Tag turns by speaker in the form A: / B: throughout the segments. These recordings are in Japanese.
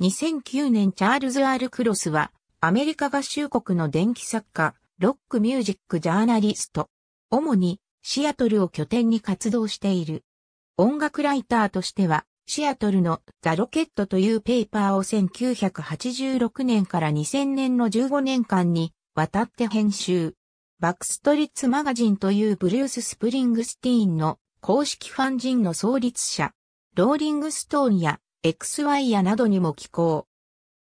A: 2009年チャールズ・アール・クロスは、アメリカ合衆国の電気作家、ロックミュージックジャーナリスト。主にシアトルを拠点に活動している。音楽ライターとしては、シアトルのザ・ロケットというペーパーを1986年から2000年の15年間に渡って編集。バックストリッツマガジンというブルース・スプリングスティーンの公式ファンジンの創立者。ローリングストーンや XY やなどにも寄稿。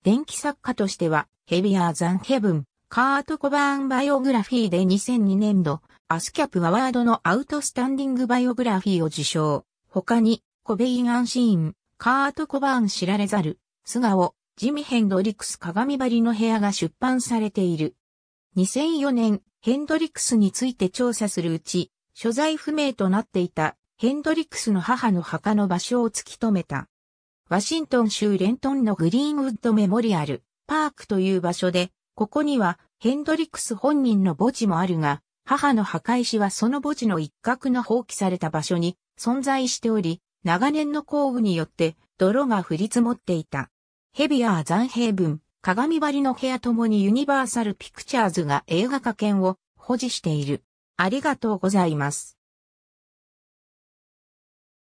A: 電気作家としては、ヘビアーザンヘブン、カート・コバーンバイオグラフィーで2002年度、アスキャップアワードのアウトスタンディングバイオグラフィーを受賞。他に、コベイン・アンシーン、カート・コバーン知られざる、素顔、ジミ・ヘンドリックス鏡張りの部屋が出版されている。2004年、ヘンドリックスについて調査するうち、所在不明となっていたヘンドリックスの母の墓の場所を突き止めた。ワシントン州レントンのグリーンウッドメモリアル、パークという場所で、ここにはヘンドリックス本人の墓地もあるが、母の墓石はその墓地の一角の放棄された場所に存在しており、長年の降雨によって泥が降り積もっていた。ヘビアー残兵分、鏡張りの部屋ともにユニバーサルピクチャーズが映画化権を保持している。ありがとうございます。